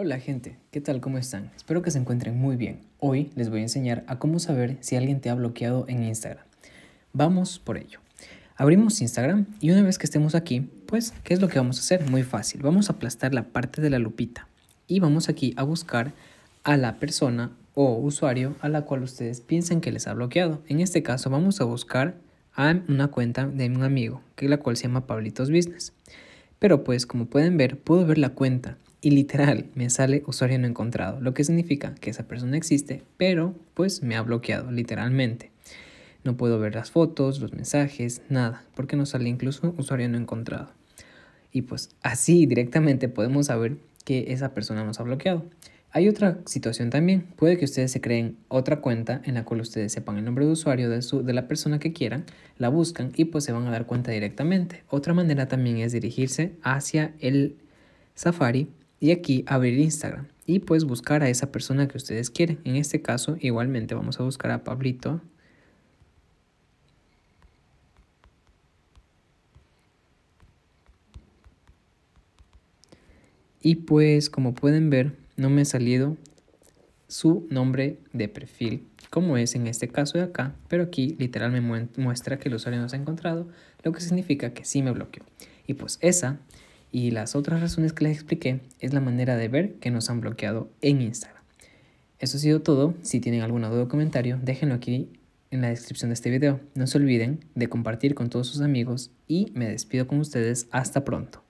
Hola gente, ¿qué tal? ¿Cómo están? Espero que se encuentren muy bien. Hoy les voy a enseñar a cómo saber si alguien te ha bloqueado en Instagram. Vamos por ello. Abrimos Instagram y una vez que estemos aquí, pues, ¿qué es lo que vamos a hacer? Muy fácil, vamos a aplastar la parte de la lupita y vamos aquí a buscar a la persona o usuario a la cual ustedes piensen que les ha bloqueado. En este caso vamos a buscar a una cuenta de un amigo, que la cual se llama Pablitos Business. Pero pues, como pueden ver, puedo ver la cuenta y literal, me sale usuario no encontrado, lo que significa que esa persona existe, pero pues me ha bloqueado, literalmente. No puedo ver las fotos, los mensajes, nada, porque no sale incluso usuario no encontrado. Y pues así directamente podemos saber que esa persona nos ha bloqueado. Hay otra situación también, puede que ustedes se creen otra cuenta en la cual ustedes sepan el nombre de usuario de, su, de la persona que quieran, la buscan y pues se van a dar cuenta directamente. Otra manera también es dirigirse hacia el Safari y aquí abrir Instagram y pues buscar a esa persona que ustedes quieren. En este caso igualmente vamos a buscar a Pablito. Y pues como pueden ver no me ha salido su nombre de perfil como es en este caso de acá, pero aquí literal me muestra que el usuario no se ha encontrado, lo que significa que sí me bloqueó. Y pues esa y las otras razones que les expliqué es la manera de ver que nos han bloqueado en Instagram. Eso ha sido todo. Si tienen alguna duda o comentario, déjenlo aquí en la descripción de este video. No se olviden de compartir con todos sus amigos y me despido con ustedes. Hasta pronto.